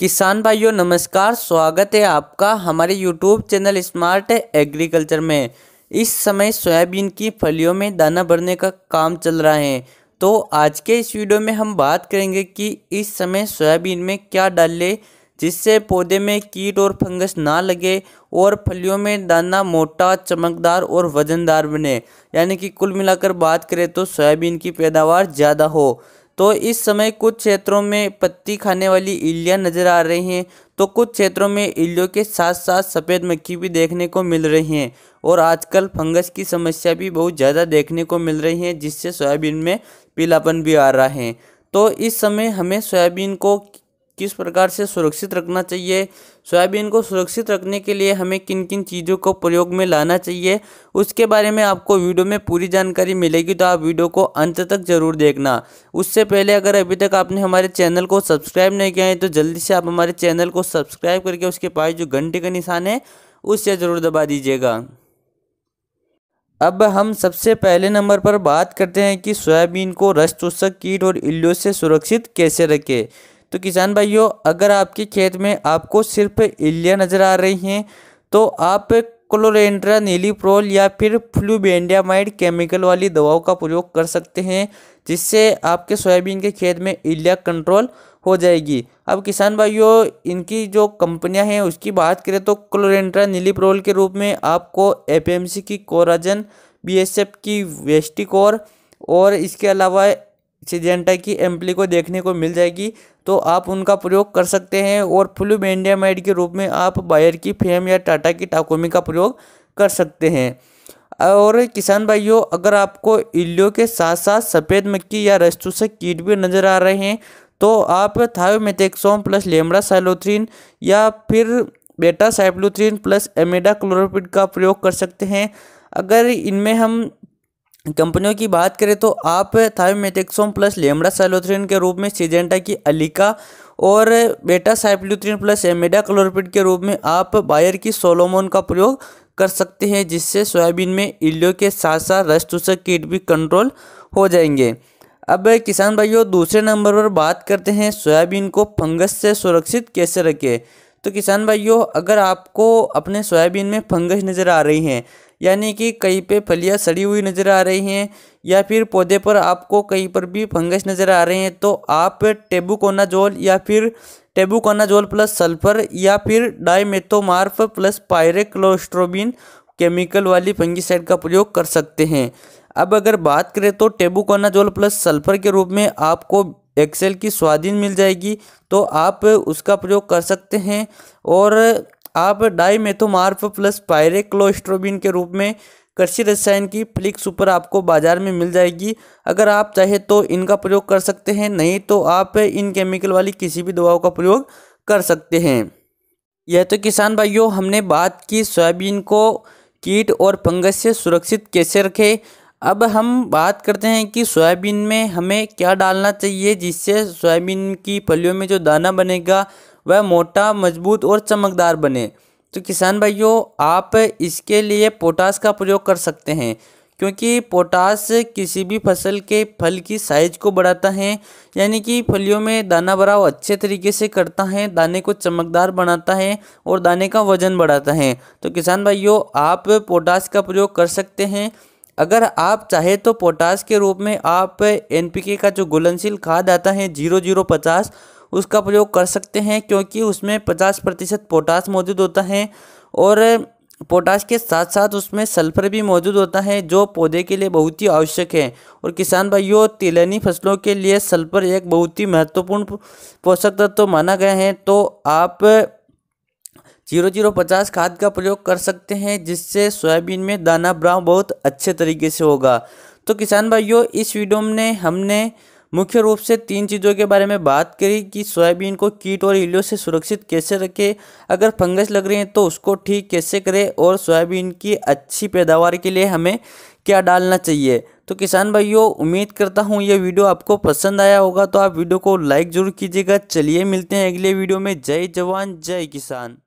किसान भाइयों नमस्कार स्वागत है आपका हमारे यूट्यूब चैनल स्मार्ट एग्रीकल्चर में इस समय सोयाबीन की फलियों में दाना भरने का काम चल रहा है तो आज के इस वीडियो में हम बात करेंगे कि इस समय सोयाबीन में क्या डालें जिससे पौधे में कीट और फंगस ना लगे और फलियों में दाना मोटा चमकदार और वजनदार बने यानी कि कुल मिलाकर बात करें तो सोयाबीन की पैदावार ज़्यादा हो तो इस समय कुछ क्षेत्रों में पत्ती खाने वाली इलियाँ नज़र आ रही हैं तो कुछ क्षेत्रों में इलियों के साथ साथ सफ़ेद मक्खी भी देखने को मिल रही हैं और आजकल फंगस की समस्या भी बहुत ज़्यादा देखने को मिल रही है जिससे सोयाबीन में पीलापन भी आ रहा है तो इस समय हमें सोयाबीन को किस प्रकार से सुरक्षित रखना चाहिए सोयाबीन को सुरक्षित रखने के लिए हमें किन किन चीज़ों को प्रयोग में लाना चाहिए उसके बारे में आपको वीडियो में पूरी जानकारी मिलेगी तो आप वीडियो को अंत तक ज़रूर देखना उससे पहले अगर अभी तक आपने हमारे चैनल को सब्सक्राइब नहीं किया है तो जल्दी से आप हमारे चैनल को सब्सक्राइब करके उसके पास जो घंटे का निशान है उससे ज़रूर दबा दीजिएगा अब हम सबसे पहले नंबर पर बात करते हैं कि सोयाबीन को रस चूसक कीट और इल्लियों से सुरक्षित कैसे रखें तो किसान भाइयों अगर आपके खेत में आपको सिर्फ इलियाँ नज़र आ रही हैं तो आप क्लोरेंड्रा नीलीप्रोल या फिर फ्लूबेंडियामाइड केमिकल वाली दवाओं का प्रयोग कर सकते हैं जिससे आपके सोयाबीन के खेत में इलिया कंट्रोल हो जाएगी अब किसान भाइयों इनकी जो कंपनियां हैं उसकी बात करें तो क्लोरेंड्रा नीलीप्रोल के रूप में आपको एपीएमसी की कोराजन बीएसएफ की वेस्टिकोर और इसके अलावा सिजेंटा की एम्पली को देखने को मिल जाएगी तो आप उनका प्रयोग कर सकते हैं और फ्लूम एंडियामाइड के रूप में आप बायर की फेम या टाटा की टाकोमी का प्रयोग कर सकते हैं और किसान भाइयों अगर आपको इल्लियों के साथ साथ सफ़ेद मक्खी या रस्तुसक कीट भी नज़र आ रहे हैं तो आप थायोमेथेक्सोम प्लस लेमड़ा साइलोथ्रीन या फिर बेटा साइप्लोथ्रीन प्लस एमेडा क्लोरोपिड का प्रयोग कर सकते हैं अगर इनमें हम कंपनियों की बात करें तो आप थायोमेटेक्सोम प्लस लेमड़ा साइलोथ्रिन के रूप में सीजेंटा की अलिका और बेटा साइप्लूथ्रिन प्लस एमेडा क्लोरपिड के रूप में आप बायर की सोलोमोन का प्रयोग कर सकते हैं जिससे सोयाबीन में इलियो के साथ साथ रस चूसक कीट भी कंट्रोल हो जाएंगे अब किसान भाइयों दूसरे नंबर पर बात करते हैं सोयाबीन को फंगस से सुरक्षित कैसे रखें तो किसान भाइयों अगर आपको अपने सोयाबीन में फंगस नज़र आ रही हैं यानी कि कहीं पे फलियां सड़ी हुई नज़र आ रही हैं या फिर पौधे पर आपको कहीं पर भी फंगस नज़र आ रहे हैं तो आप टेबुकोनाजोल या फिर टेबुकोनाजोल प्लस सल्फर या फिर डाईमेथोमार्फ प्लस पायरेक्लोस्ट्रोबिन केमिकल वाली फंगिसाइड का प्रयोग कर सकते हैं अब अगर बात करें तो टेबुकोनाजोल प्लस सल्फर के रूप में आपको एक्सेल की स्वाधीन मिल जाएगी तो आप उसका प्रयोग कर सकते हैं और आप डाई मेथोमार्फ प्लस पायरेक्लोस्ट्रोबिन के रूप में कृषि रसायन की फ्लिक सुपर आपको बाज़ार में मिल जाएगी अगर आप चाहे तो इनका प्रयोग कर सकते हैं नहीं तो आप इन केमिकल वाली किसी भी दवाओं का प्रयोग कर सकते हैं यह तो किसान भाइयों हमने बात की सोयाबीन को कीट और फंगस से सुरक्षित कैसे रखें अब हम बात करते हैं कि सोयाबीन में हमें क्या डालना चाहिए जिससे सोयाबीन की फलियों में जो दाना बनेगा वह मोटा मजबूत और चमकदार बने तो किसान भाइयों आप इसके लिए पोटास का प्रयोग कर सकते हैं क्योंकि पोटास किसी भी फसल के फल की साइज को बढ़ाता है यानी कि फलियों में दाना भराव अच्छे तरीके से करता है दाने को चमकदार बनाता है और दाने का वजन बढ़ाता है तो किसान भाइयों आप पोटास का प्रयोग कर सकते हैं अगर आप चाहे तो पोटास के रूप में आप एन का जो घुलनशील खाद आता है जीरो जीरो पचास उसका प्रयोग कर सकते हैं क्योंकि उसमें पचास प्रतिशत पोटास मौजूद होता है और पोटास के साथ साथ उसमें सल्फर भी मौजूद होता है जो पौधे के लिए बहुत ही आवश्यक है और किसान भाइयों तिलनी फसलों के लिए सल्फर एक बहुत ही महत्वपूर्ण पोषक तत्व तो माना गया है तो आप जीरो जीरो पचास खाद का प्रयोग कर सकते हैं जिससे सोयाबीन में दाना ब्राव बहुत अच्छे तरीके से होगा तो किसान भाइयों इस वीडियो में हमने मुख्य रूप से तीन चीज़ों के बारे में बात करी कि सोयाबीन को कीट और इलियो से सुरक्षित कैसे रखें अगर फंगस लग रहे हैं तो उसको ठीक कैसे करें और सोयाबीन की अच्छी पैदावार के लिए हमें क्या डालना चाहिए तो किसान भाइयों उम्मीद करता हूँ ये वीडियो आपको पसंद आया होगा तो आप वीडियो को लाइक ज़रूर कीजिएगा चलिए मिलते हैं अगले वीडियो में जय जवान जय किसान